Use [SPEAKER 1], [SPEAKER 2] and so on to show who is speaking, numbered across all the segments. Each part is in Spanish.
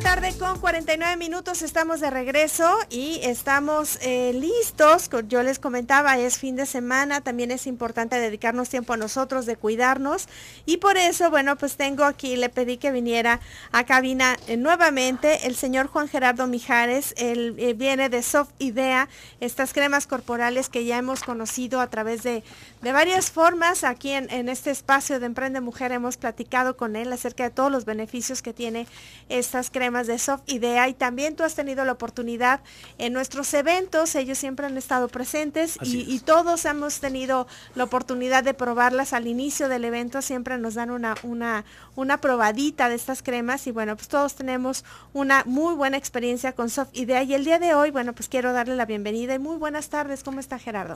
[SPEAKER 1] tarde con 49 minutos estamos de regreso y estamos eh, listos. Yo les comentaba, es fin de semana, también es importante dedicarnos tiempo a nosotros, de cuidarnos. Y por eso, bueno, pues tengo aquí, le pedí que viniera a cabina eh, nuevamente el señor Juan Gerardo Mijares. Él eh, viene de Soft Idea, estas cremas corporales que ya hemos conocido a través de, de varias formas. Aquí en, en este espacio de Emprende Mujer hemos platicado con él acerca de todos los beneficios que tiene estas cremas de Soft Idea y también tú has tenido la oportunidad en nuestros eventos, ellos siempre han estado presentes y, todos hemos tenido la oportunidad de probarlas al inicio del evento, siempre nos dan una, una, una probadita de estas cremas y bueno, pues todos tenemos una muy buena experiencia con Soft Idea y el día de hoy, bueno, pues quiero darle la bienvenida y muy buenas tardes, ¿cómo está Gerardo?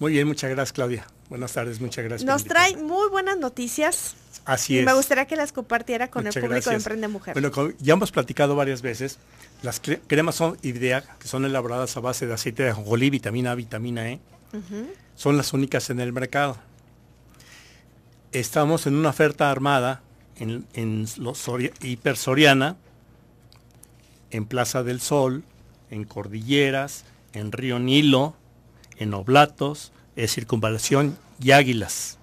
[SPEAKER 2] muy bien, muchas gracias Claudia. Buenas tardes, muchas gracias. Nos trae
[SPEAKER 1] muy buenas noticias.
[SPEAKER 2] Así es. me gustaría
[SPEAKER 1] que las compartiera con el público de Emprende Mujer. Bueno,
[SPEAKER 2] ya hemos platicado varias veces. Las cremas son IDEA, que son elaboradas a base de aceite de ajonjolí, vitamina A, vitamina E. Son las únicas en el mercado. Estamos en una oferta armada en, en los hiper soriana, en Plaza del Sol, en Cordilleras, en Río Nilo, en Oblatos, es Circunvalación y Águilas,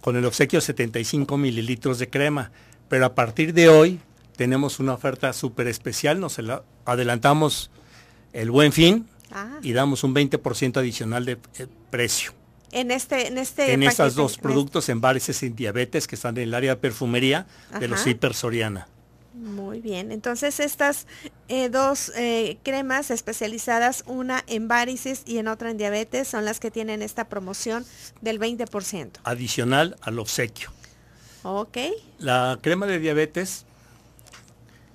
[SPEAKER 2] con el obsequio 75 mililitros de crema. Pero a partir de hoy tenemos una oferta súper especial, nos adelantamos el buen fin ah. y damos un 20% adicional de eh, precio.
[SPEAKER 1] En este, en este. En estos dos productos
[SPEAKER 2] en bares sin diabetes que están en el área de perfumería de los Hiper Soriana.
[SPEAKER 1] Muy bien, entonces estas eh, dos eh, cremas especializadas, una en varices y en otra en diabetes, son las que tienen esta promoción del 20%.
[SPEAKER 2] Adicional al obsequio. Ok. La crema de diabetes,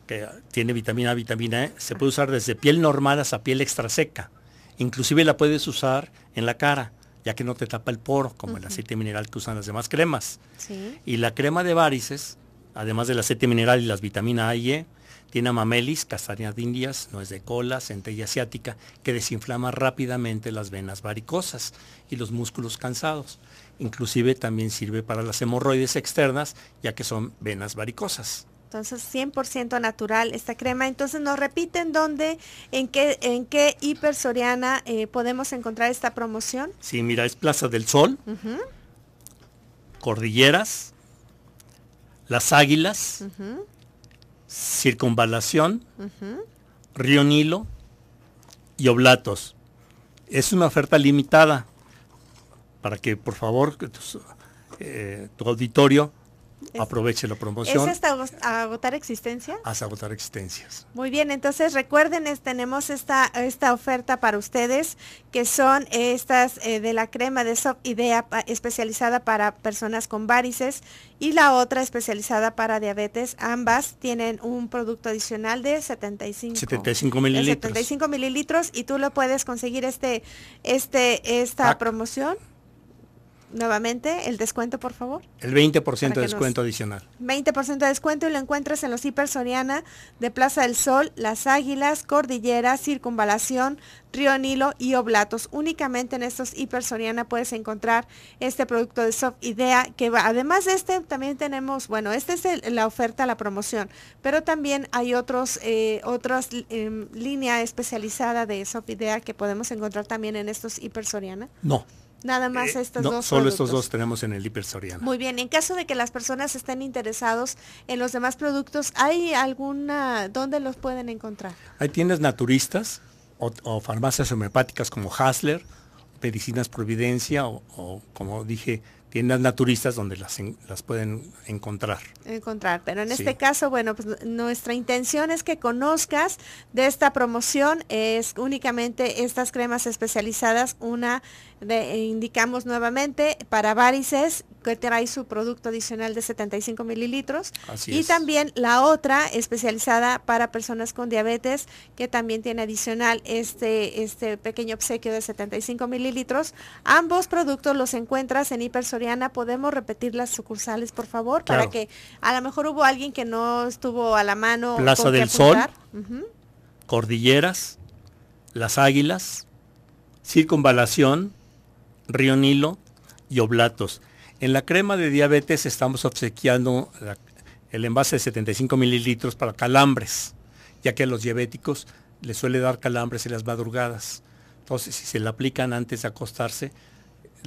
[SPEAKER 2] que tiene vitamina A, vitamina E, se puede usar desde piel normal hasta piel extra seca. Inclusive la puedes usar en la cara, ya que no te tapa el poro, como el aceite mineral que usan las demás cremas. ¿Sí? Y la crema de varices además de la mineral y las vitaminas A y E, tiene amamelis, castañas de indias, nuez de cola, centella asiática, que desinflama rápidamente las venas varicosas y los músculos cansados. Inclusive también sirve para las hemorroides externas, ya que son venas varicosas.
[SPEAKER 1] Entonces, 100% natural esta crema. Entonces, nos repiten dónde, en qué, en qué hiper eh, podemos encontrar esta promoción.
[SPEAKER 2] Sí, mira, es Plaza del Sol, Cordilleras, las Águilas, Circunvalación, Río Nilo y Oblatos. Es una oferta limitada para que por favor eh, tu auditorio Aproveche la promoción. ¿Es
[SPEAKER 1] hasta agotar existencias?
[SPEAKER 2] Hasta agotar existencias.
[SPEAKER 1] Muy bien, entonces recuerden, es, tenemos esta, esta oferta para ustedes, que son estas eh, de la crema de Soft Idea especializada para personas con varices y la otra especializada para diabetes. Ambas tienen un producto adicional de 75, 75
[SPEAKER 2] mililitros. 75
[SPEAKER 1] mililitros y tú lo puedes conseguir este, este, esta promoción Nuevamente, el descuento, por favor.
[SPEAKER 2] El 20% de descuento adicional.
[SPEAKER 1] 20% de descuento y lo encuentras en los Hiper Soriana de Plaza del Sol, Las Águilas, Cordillera, Circunvalación, Río Nilo y Oblatos. Únicamente en estos Hiper Soriana puedes encontrar este producto de Soft Idea que va. Además de este, también tenemos, bueno, esta es la oferta, la promoción, pero también hay otros, eh, otras líneas em, línea especializada de Soft Idea que podemos encontrar también en estos Hiper Soriana. No. Nada eh, más estos no, dos. Solo estos dos
[SPEAKER 2] tenemos en el hiper
[SPEAKER 1] Muy bien, en caso de que las personas estén interesados en los demás productos, ¿hay alguna, dónde los pueden encontrar?
[SPEAKER 2] Hay tiendas naturistas o, farmacias homeopáticas como Hasler, Medicinas Providencia o como dije, las naturistas donde las, pueden encontrar.
[SPEAKER 1] Encontrar, pero en este caso, bueno, pues nuestra intención es que conozcas de esta promoción, es únicamente estas cremas especializadas, una de, eh, indicamos nuevamente para varices que trae su producto adicional de 75 mililitros. y también la otra especializada para personas con diabetes, que también tiene adicional este, este pequeño obsequio de 75 mililitros. Ambos productos los encuentras en Hiper Soriana Podemos repetir las sucursales, por favor, para que a lo mejor hubo alguien que no estuvo a la mano. Plaza del Sol,
[SPEAKER 2] Cordilleras, Las Águilas, Circunvalación, Río Nilo y Oblatos. En la crema de diabetes estamos obsequiando el envase de 75 mililitros para calambres, ya que a los diabéticos les suele dar calambres en las madrugadas. Entonces, si se la aplican antes de acostarse,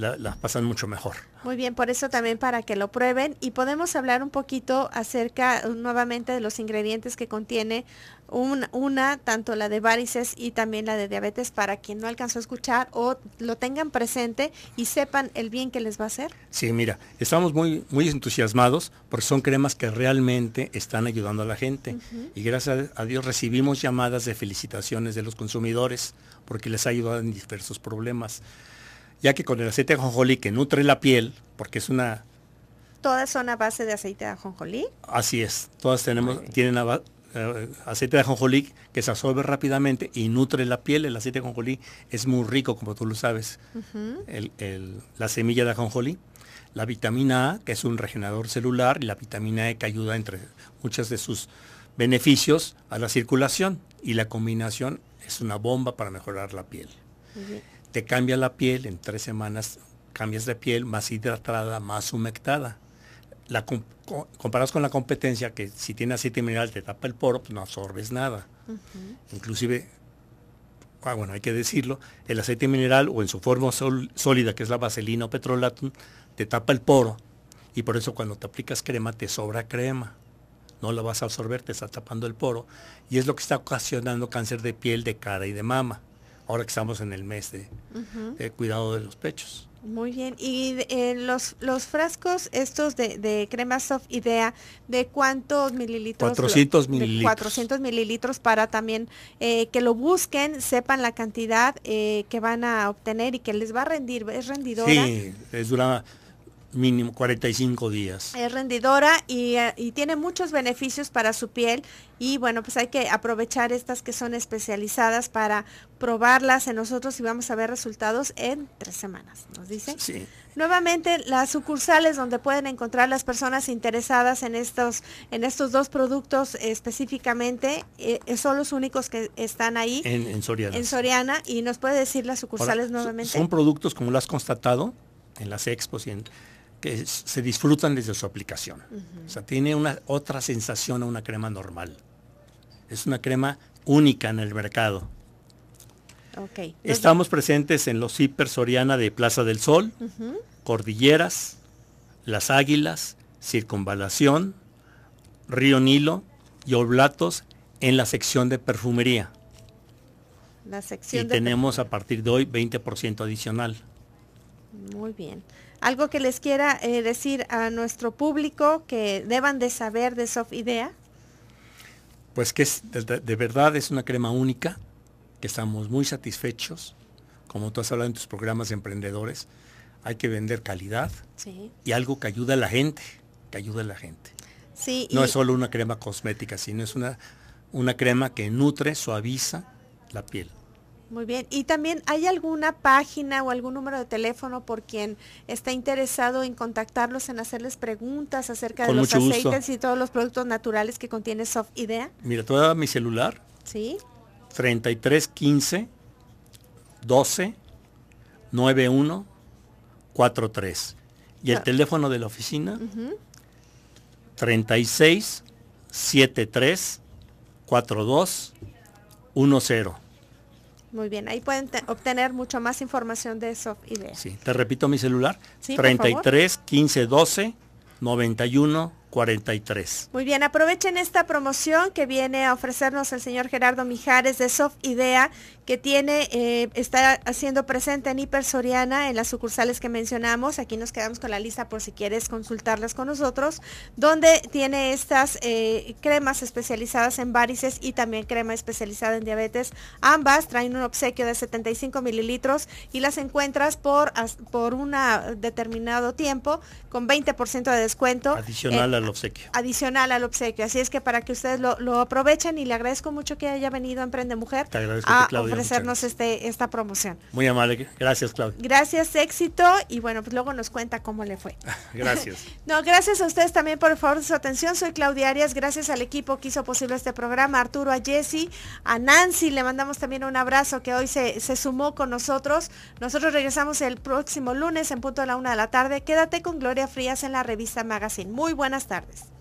[SPEAKER 2] la, pasan mucho mejor.
[SPEAKER 1] Muy bien, por eso también para que lo prueben y podemos hablar un poquito acerca eh, nuevamente de los ingredientes que contiene una, tanto la de varices y también la de diabetes para quien no alcanzó a escuchar o lo tengan presente y sepan el bien que les va a hacer.
[SPEAKER 2] Sí, mira, estamos muy, muy entusiasmados porque son cremas que realmente están ayudando a la gente y gracias a Dios recibimos llamadas de felicitaciones de los consumidores porque les ha ayudado en diversos problemas ya que con el aceite de ajonjolí que nutre la piel, porque es una...
[SPEAKER 1] Todas son a base de aceite de ajonjolí.
[SPEAKER 2] Así es, todas tenemos, tienen eh, aceite de ajonjolí que se absorbe rápidamente y nutre la piel. El aceite de ajonjolí es muy rico, como tú lo sabes, la semilla de ajonjolí. La vitamina A, que es un regenerador celular, y la vitamina E que ayuda entre muchos de sus beneficios a la circulación. Y la combinación es una bomba para mejorar la piel te cambia la piel, en tres semanas cambias de piel más hidratada, más humectada. La, comparas con la competencia que si tiene aceite mineral te tapa el poro, pues no absorbes nada. Inclusive, ah, bueno, hay que decirlo, el aceite mineral o en su forma sólida, que es la vaselina o petrolatum, te tapa el poro y por eso cuando te aplicas crema te sobra crema no la vas a absorber, te está tapando el poro y es lo que está ocasionando cáncer de piel, de cara y de mama ahora que estamos en el mes de, cuidado de los pechos.
[SPEAKER 1] Muy bien. Y eh, los, frascos estos de, crema soft idea, ¿de cuántos mililitros? 400 mililitros. 400 mililitros para también eh, que lo busquen, sepan la cantidad eh, que van a obtener y que les va a rendir. ¿Es rendidora? Sí,
[SPEAKER 2] es dura Mínimo 45 días.
[SPEAKER 1] Es rendidora eh, y, tiene muchos beneficios para su piel y bueno, pues hay que aprovechar estas que son especializadas para probarlas en nosotros y vamos a ver resultados en tres semanas, nos dice. Sí. Nuevamente, las sucursales donde pueden encontrar las personas interesadas en estos, en estos dos productos específicamente, eh, eh, son los únicos que están ahí.
[SPEAKER 2] En, en, Soriana. En
[SPEAKER 1] Soriana y nos puede decir las sucursales nuevamente. Son
[SPEAKER 2] productos, como lo has constatado, en las expos y en que se disfrutan desde su aplicación. O sea, tiene una, otra sensación a una crema normal. Es una crema única en el mercado.
[SPEAKER 1] Okay. Estamos
[SPEAKER 2] presentes en los hiper Soriana de Plaza del Sol, Cordilleras, Las Águilas, Circunvalación, Río Nilo y Oblatos en la sección de perfumería.
[SPEAKER 1] La sección y tenemos
[SPEAKER 2] a partir de hoy 20% adicional.
[SPEAKER 1] Muy bien. ¿Algo que les quiera eh, decir a nuestro público que deban de saber de Soft Idea?
[SPEAKER 2] Pues que de, verdad es una crema única, que estamos muy satisfechos. Como tú has hablado en tus programas de emprendedores, hay que vender calidad y algo que ayuda a la gente, que ayuda a la gente. no es solo una crema cosmética, sino es una, una crema que nutre, suaviza la piel.
[SPEAKER 1] Muy bien. ¿Y también hay alguna página o algún número de teléfono por quien está interesado en contactarlos, en hacerles preguntas acerca de los aceites y todos los productos naturales que contiene Soft Idea?
[SPEAKER 2] Mira, te voy a dar mi celular. Sí. 3315 12 91 43. Y el ah. teléfono de la oficina 3673-4210.
[SPEAKER 1] Muy bien, ahí pueden obtener mucho más información de Soft Idea. Sí,
[SPEAKER 2] te repito mi celular, 33 15 12 91 43.
[SPEAKER 1] Muy bien, aprovechen esta promoción que viene a ofrecernos el señor Gerardo Mijares de Soft Idea, que tiene, eh, está haciendo presente en Hiper Soriana, en las sucursales que mencionamos. Aquí nos quedamos con la lista por si quieres consultarlas con nosotros, donde tiene estas eh, cremas especializadas en varices y también crema especializada en diabetes. Ambas traen un obsequio de 75 mililitros y las encuentras por, por un determinado tiempo con 20% de descuento. Adicional eh, al obsequio. Adicional al obsequio. Así es que para que ustedes lo, aprovechen y le agradezco mucho que haya venido a Emprende Mujer. Te
[SPEAKER 2] agradezco, a, ah, Claudia hacernos
[SPEAKER 1] este, esta promoción.
[SPEAKER 2] Muy amable, gracias Claudia.
[SPEAKER 1] Gracias, éxito y bueno, pues luego nos cuenta cómo le fue.
[SPEAKER 2] gracias.
[SPEAKER 1] no, gracias a ustedes también por favor su atención. Soy Claudia Arias, gracias al equipo que hizo posible este programa, Arturo, a Jesse, a Nancy, le mandamos también un abrazo que hoy se, se sumó con nosotros. Nosotros regresamos el próximo lunes en punto a la una de la tarde. Quédate con Gloria Frías en la revista Magazine. Muy buenas tardes.